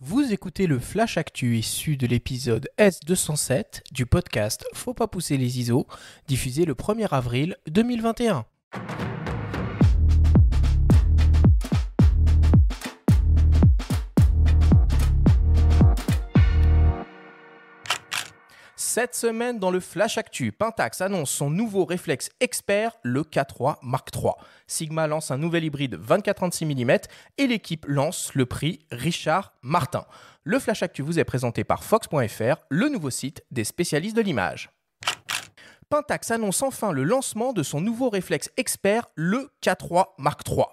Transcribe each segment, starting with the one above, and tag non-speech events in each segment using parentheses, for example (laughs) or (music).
Vous écoutez le Flash Actu issu de l'épisode S207 du podcast Faut pas pousser les ISO, diffusé le 1er avril 2021. Cette semaine, dans le Flash Actu, Pentax annonce son nouveau réflexe expert, le K3 Mark III. Sigma lance un nouvel hybride 24-36 mm et l'équipe lance le prix Richard Martin. Le Flash Actu vous est présenté par Fox.fr, le nouveau site des spécialistes de l'image. Pentax annonce enfin le lancement de son nouveau réflexe expert, le K3 Mark III.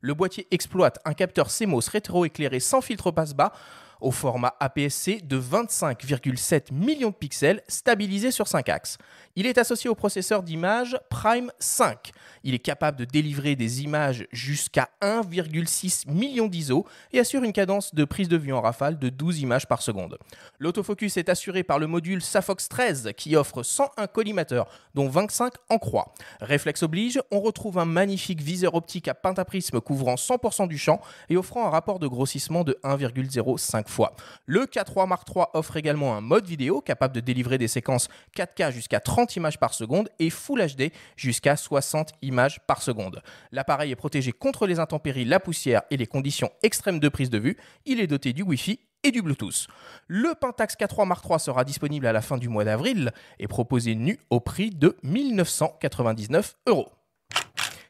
Le boîtier exploite un capteur CMOS rétroéclairé sans filtre passe-bas au format APS-C de 25,7 millions de pixels stabilisé sur 5 axes. Il est associé au processeur d'image Prime 5. Il est capable de délivrer des images jusqu'à 1,6 million d'ISO et assure une cadence de prise de vue en rafale de 12 images par seconde. L'autofocus est assuré par le module Safox 13 qui offre 101 collimateurs, dont 25 en croix. Réflexe oblige, on retrouve un magnifique viseur optique à pentaprisme couvrant 100% du champ et offrant un rapport de grossissement de 1,05 fois. Le K3 Mark III offre également un mode vidéo capable de délivrer des séquences 4K jusqu'à 30 images par seconde et Full HD jusqu'à 60 images par seconde. L'appareil est protégé contre les intempéries, la poussière et les conditions extrêmes de prise de vue. Il est doté du Wi-Fi et du Bluetooth. Le Pentax K3 Mark III sera disponible à la fin du mois d'avril et proposé nu au prix de 1999 euros.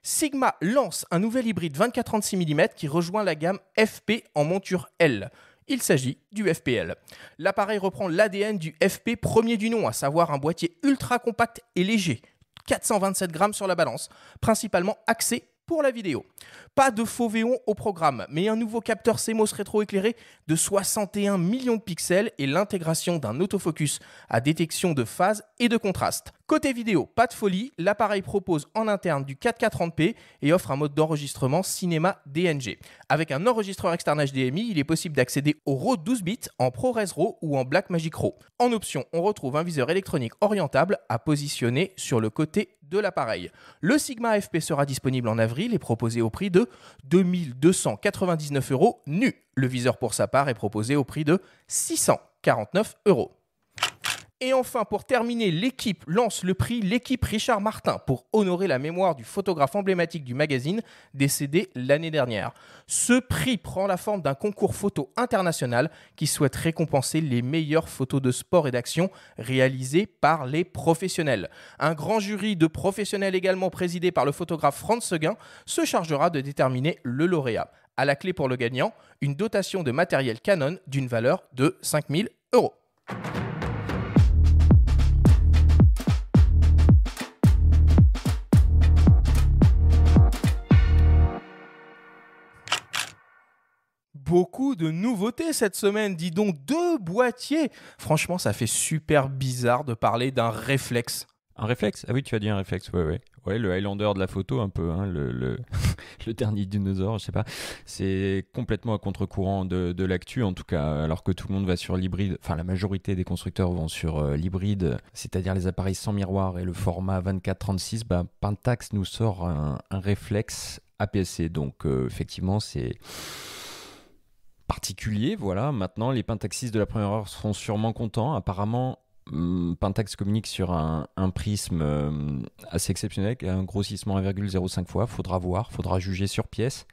Sigma lance un nouvel hybride 24-36 mm qui rejoint la gamme FP en monture L il s'agit du FPL. L'appareil reprend l'ADN du FP premier du nom, à savoir un boîtier ultra compact et léger, 427 grammes sur la balance, principalement axé pour la vidéo. Pas de faux Véon au programme, mais un nouveau capteur CMOS rétroéclairé de 61 millions de pixels et l'intégration d'un autofocus à détection de phase et de contraste. Côté vidéo, pas de folie, l'appareil propose en interne du 4K30p et offre un mode d'enregistrement cinéma DNG. Avec un enregistreur externe HDMI, il est possible d'accéder au RAW 12 bits en ProRes RAW ou en Blackmagic RAW. En option, on retrouve un viseur électronique orientable à positionner sur le côté de l'appareil. Le Sigma FP sera disponible en avril et proposé au prix de 2299 euros nu. Le viseur pour sa part est proposé au prix de 649 euros. Et enfin, pour terminer, l'équipe lance le prix l'équipe Richard Martin pour honorer la mémoire du photographe emblématique du magazine décédé l'année dernière. Ce prix prend la forme d'un concours photo international qui souhaite récompenser les meilleures photos de sport et d'action réalisées par les professionnels. Un grand jury de professionnels également présidé par le photographe Franz Seguin se chargera de déterminer le lauréat. À la clé pour le gagnant, une dotation de matériel Canon d'une valeur de 5000 euros. beaucoup de nouveautés cette semaine. Dis donc, deux boîtiers. Franchement, ça fait super bizarre de parler d'un réflexe. Un réflexe Ah oui, tu as dit un réflexe, ouais, ouais. Ouais, le Highlander de la photo, un peu, hein, le, (laughs) le, dernier dinosaure, je sais pas. C'est complètement à contre-courant de, l'actu, en tout cas, alors que tout le monde va sur l'hybride, enfin, la majorité des constructeurs vont sur euh, l'hybride, c'est-à-dire les appareils sans miroir et le format 24-36, bah, Pentax nous sort un, un réflexe c Donc, euh, effectivement, c'est particulier. Voilà, maintenant les pentaxis de la première heure sont sûrement contents. Apparemment, hmm, Pentax communique sur un, prisme hmm, assez exceptionnel, un grossissement 1,05 fois. Faudra voir, faudra juger sur pièce.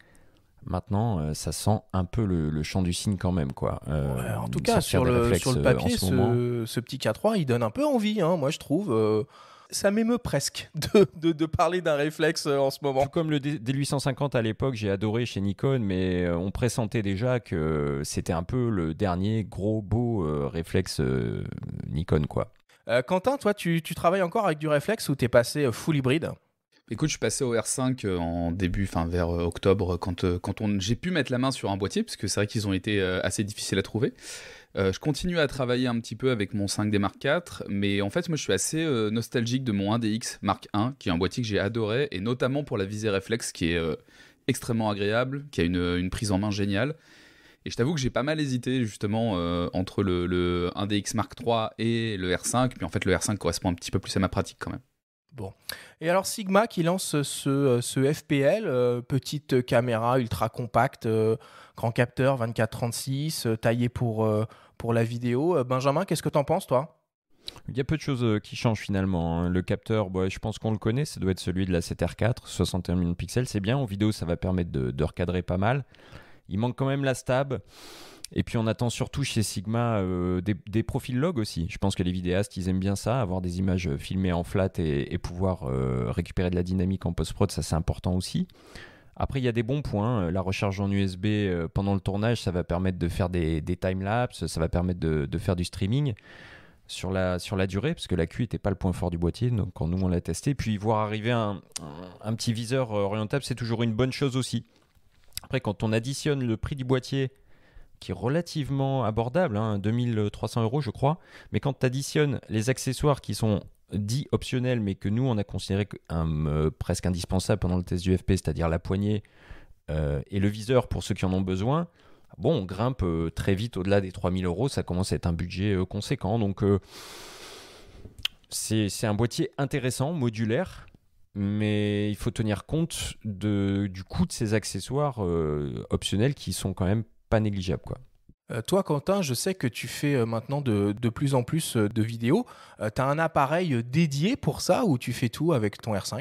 Maintenant, euh, ça sent un peu le, champ du signe quand même, quoi. Euh, en tout cas, sur le, euh, papier, ce, petit K3, il donne un peu envie, hein, moi je trouve ça m'émeut presque (laughs) de, parler d'un réflexe euh, en ce moment. comme le D850 à l'époque, j'ai adoré chez Nikon, mais euh, on pressentait déjà que c'était un peu le dernier gros beau euh, réflexe Nikon, quoi. Quentin, toi, tu, tu, travailles encore avec du réflexe ou t'es passé full hybride Écoute, je suis passé au R5 euh, en début, enfin vers euh, octobre, quand, euh, quand on, j'ai pu mettre la main sur un boîtier, parce que c'est vrai qu'ils ont été assez difficiles à trouver. je continue à travailler un petit peu avec mon 5D Mark IV, mais en fait, moi, je suis assez nostalgique de mon 1DX Mark I, qui est un boîtier que j'ai adoré, et notamment pour la visée réflexe, qui est extrêmement agréable, qui a une, prise en main géniale. Et je t'avoue que j'ai pas mal hésité justement entre le, le 1DX Mark III et le R5, puis en fait, le R5 correspond un petit peu plus à ma pratique quand même. Bon. Et alors Sigma qui lance ce, euh, FPL, euh, petite caméra ultra compacte, euh, grand capteur 24-36, taillé pour, pour la vidéo. Benjamin, qu'est-ce que t'en penses toi il y a peu de choses qui changent finalement. Hein. Le capteur, je pense qu'on le connaît, ça doit être celui de la 7R4, 61 millions de pixels, c'est bien. En vidéo, ça va permettre de, de recadrer pas mal. Il manque quand même la stab. Et puis on attend surtout chez Sigma euh, des, profils log aussi. Je pense que les vidéastes, ils aiment bien ça, avoir des images euh, filmées en flat et, pouvoir euh, récupérer de la dynamique en post-prod, ça c'est important aussi. Après, il y a des bons points. La recharge en USB pendant le tournage, ça va permettre de faire des, des time-lapse, ça va permettre de, faire du streaming sur la, sur la durée, parce que la Q n'était pas le point fort du boîtier, donc quand nous on l'a testé. Puis voir arriver un, un petit viseur orientable, c'est toujours une bonne chose aussi. Après, quand on additionne le prix du boîtier qui est relativement abordable, 2300 hein, euros je crois, mais quand tu additionnes les accessoires qui sont dits optionnels, mais que nous on a considéré euh, presque indispensable pendant le test du FP, c'est-à-dire la poignée euh, et le viseur pour ceux qui en ont besoin, bon, on grimpe euh, très vite au-delà des 3000 euros, ça commence à être un budget conséquent, donc c'est un boîtier intéressant, modulaire, mais il faut tenir compte du coût de ces accessoires optionnels qui sont quand même pas négligeable quoi. Euh, toi, Quentin, je sais que tu fais euh, maintenant de, plus en plus euh, de vidéos. tu as un appareil dédié pour ça ou tu fais tout avec ton R5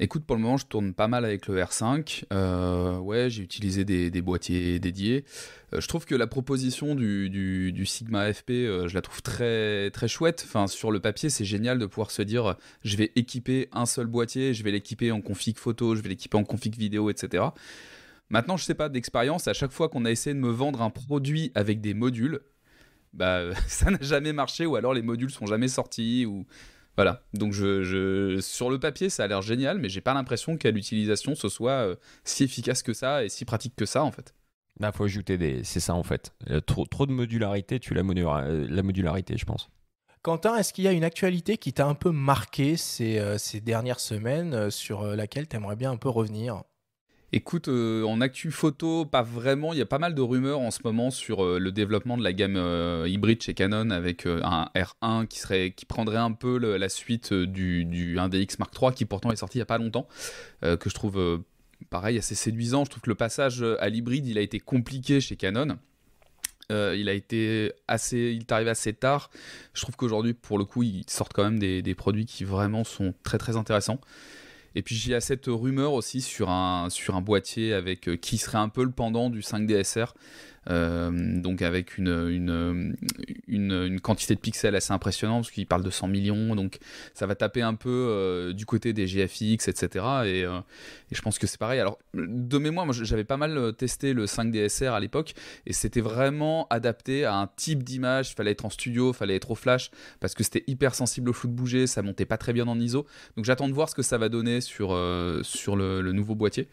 Écoute, pour le moment, je tourne pas mal avec le R5. ouais, j'ai utilisé des, boîtiers dédiés. je trouve que la proposition du, du Sigma FP, je la trouve très, très chouette. Enfin, sur le papier, c'est génial de pouvoir se dire je vais équiper un seul boîtier, je vais l'équiper en config photo, je vais l'équiper en config vidéo, etc. Maintenant, je sais pas d'expérience, à chaque fois qu'on a essayé de me vendre un produit avec des modules, bah euh, (laughs) ça n'a jamais marché ou alors les modules sont jamais sortis ou voilà. Donc je, sur le papier, ça a l'air génial, mais j'ai pas l'impression qu'à l'utilisation ce soit euh, si efficace que ça et si pratique que ça en fait. Bah faut ajouter des, c'est ça en fait. Euh, trop, trop de modularité, tu la, la modularité, je pense. Quentin, est-ce qu'il y a une actualité qui t'a un peu marqué ces, ces dernières semaines sur laquelle tu aimerais bien un peu revenir Écoute, euh, en actu photo, pas vraiment. Il y a pas mal de rumeurs en ce moment sur euh, le développement de la gamme euh, hybride chez Canon avec un R1 qui, serait, qui prendrait un peu la suite du, du, 1DX Mark III qui pourtant est sorti il n'y a pas longtemps, que je trouve pareil assez séduisant. Je trouve que le passage à l'hybride, il a été compliqué chez Canon. il a été assez, il est arrivé assez tard. Je trouve qu'aujourd'hui, pour le coup, ils sortent quand même des, produits qui vraiment sont très très intéressants. Et puis il y cette rumeur aussi sur un, sur un boîtier avec euh, qui serait un peu le pendant du 5DSR euh, donc avec une, une, une, quantité de pixels assez impressionnante, parce qu'il parle de 100 millions, donc ça va taper un peu euh, du côté des GFX, etc. Euh, et, je pense que c'est pareil. Alors, de mémoire, moi j'avais pas mal testé le 5DSR à l'époque, et c'était vraiment adapté à un type d'image, il fallait être en studio, il fallait être au flash, parce que c'était hyper sensible au flou de bouger, ça montait pas très bien en ISO. Donc j'attends de voir ce que ça va donner sur, sur le, nouveau boîtier.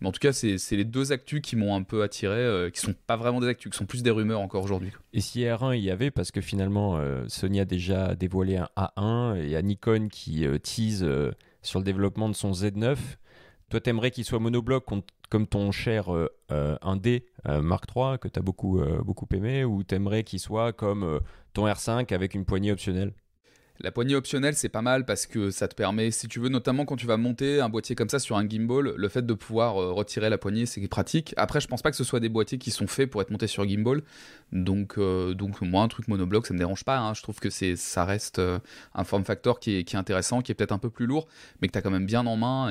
Mais en tout cas, c'est les deux actus qui m'ont un peu attiré, qui sont pas vraiment des actus, qui sont plus des rumeurs encore aujourd'hui. Et si R1 il y avait, parce que finalement euh, Sony a déjà dévoilé un A1 et il y a Nikon qui euh, tease euh, sur le développement de son Z9. Toi, t'aimerais qu'il soit monobloc comme ton cher 1D Mark III que t'as beaucoup, beaucoup aimé, ou t'aimerais qu'il soit comme ton R5 avec une poignée optionnelle la poignée optionnelle, c'est pas mal parce que ça te permet, si tu veux, notamment quand tu vas monter un boîtier comme ça sur un gimbal, le fait de pouvoir euh, retirer la poignée, c'est pratique. Après, je pense pas que ce soit des boîtiers qui sont faits pour être montés sur gimbal. Donc, euh, donc moi, un truc monobloc, ça me dérange pas. Hein. Je trouve que c'est, ça reste euh, un form factor qui est, intéressant, qui est peut-être un peu plus lourd, mais que tu as quand même bien en main.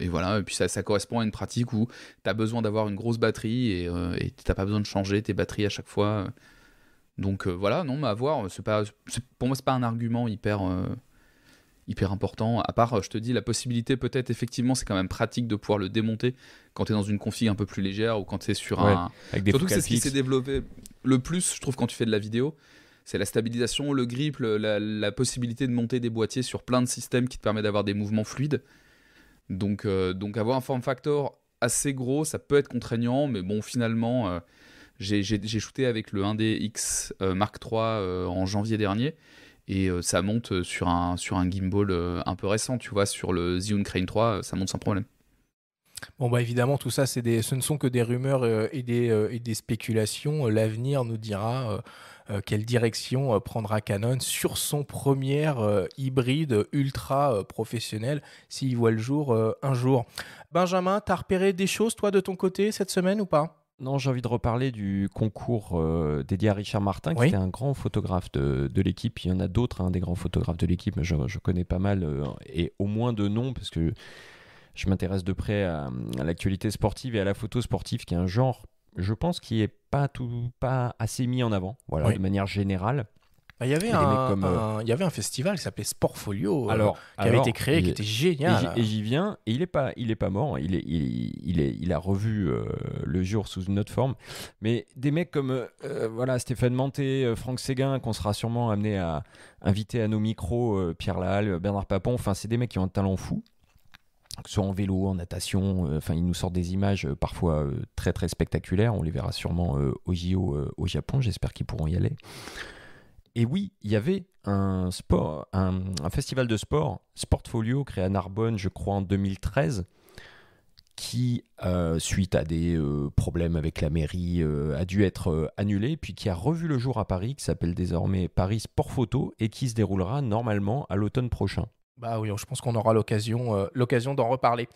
Et, voilà, et puis ça, correspond à une pratique où tu as besoin d'avoir une grosse batterie et tu t'as pas besoin de changer tes batteries à chaque fois. Donc euh, voilà, non, mais à voir, c'est pas, pour moi, c'est pas un argument hyper, euh, hyper important. À part, je te dis, la possibilité, peut-être, effectivement, c'est quand même pratique de pouvoir le démonter quand tu es dans une config un peu plus légère ou quand tu es sur un. Surtout que c'est ce qui s'est développé le plus, je trouve, quand tu fais de la vidéo. C'est la stabilisation, le grip, la, possibilité de monter des boîtiers sur plein de systèmes qui te permet d'avoir des mouvements fluides. Donc, euh, donc avoir un form factor assez gros, ça peut être contraignant, mais bon, finalement, j'ai shooté avec le 1DX euh, Mark III euh, en janvier dernier et euh, ça monte sur un, sur un gimbal un peu récent, tu vois, sur le Zhiyun Crane 3, ça monte sans problème. Bon bah évidemment tout ça c'est des ce ne sont que des rumeurs et des, et des spéculations. L'avenir nous dira quelle direction prendra Canon sur son premier hybride ultra professionnel s'il voit le jour un jour. Benjamin, tu as repéré des choses toi de ton côté cette semaine ou pas non, j'ai envie de reparler du concours euh, dédié à Richard Martin, qui était un grand photographe de, l'équipe. Il y en a d'autres, un hein, des grands photographes de l'équipe, mais je, connais pas mal, euh, et au moins de noms, parce que je m'intéresse de près à, l'actualité sportive et à la photo sportive, qui est un genre, je pense, qui est pas, tout, pas assez mis en avant, de manière générale. Bah, il y avait, euh, un, il y avait un festival qui s'appelait Sportfolio, euh, qui avait été créé, qui était génial. Et j'y viens, et il n'est pas, il est pas mort, hein. il, est, il, est, il a revu euh, le jour sous une autre forme. Mais des mecs comme voilà, Stéphane Manté, Franck Séguin, qu'on sera sûrement amené à inviter à nos micros, Pierre Lalle, Bernard Papon, enfin c'est des mecs qui ont un talent fou que ce soit en vélo, en natation, enfin ils nous sortent des images parfois très très spectaculaires, on les verra sûrement au JO au Japon, j'espère qu'ils pourront y aller. Et oui, il y avait un, festival de sport, Sportfolio, créé à Narbonne, je crois, en 2013, qui, euh, suite à des euh, problèmes avec la mairie, euh, a dû être annulé, puis qui a revu le jour à Paris, qui s'appelle désormais Paris Sport Photo, et qui se déroulera normalement à l'automne prochain. Bah oui, je pense qu'on aura l'occasion, l'occasion d'en reparler.